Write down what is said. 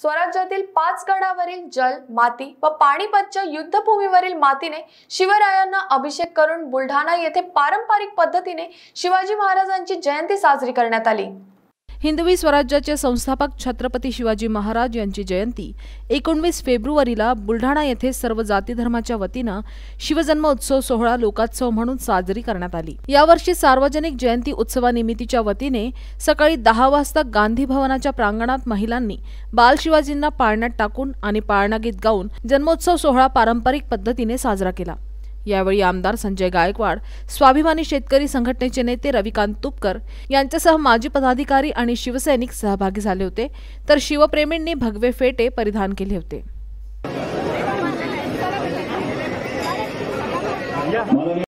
स्वराज्यातील पाच गडावरील जल माती व पाणीपतच्या युद्धभूमीवरील मातीने शिवरायांना अभिषेक करून बुलढाणा येथे पारंपरिक पद्धतीने शिवाजी महाराजांची जयंती साजरी करण्यात आली हिंदवी स्वराज्याचे संस्थापक छत्रपती शिवाजी महाराज यांची जयंती एकोणवीस फेब्रुवारीला बुलढाणा येथे सर्व जाती धर्माच्या वतीनं शिवजन्मोत्सव सोहळा लोकोत्सव म्हणून साजरी करण्यात आली यावर्षी सार्वजनिक जयंती उत्सवानिमित्तीच्या वतीने सकाळी दहा वाजता गांधी भवनाच्या प्रांगणात महिलांनी बाल शिवाजींना पाळण्यात टाकून आणि गीत गाऊन जन्मोत्सव सोहळा पारंपरिक पद्धतीने साजरा केला यावेळी आमदार संजय गायकवाड स्वाभिमानी शेतकरी संघटनेचे नेते रविकांत तुपकर यांच्यासह माजी पदाधिकारी आणि शिवसैनिक सहभागी झाले होते तर शिवप्रेमींनी भगवे फेटे परिधान केले होते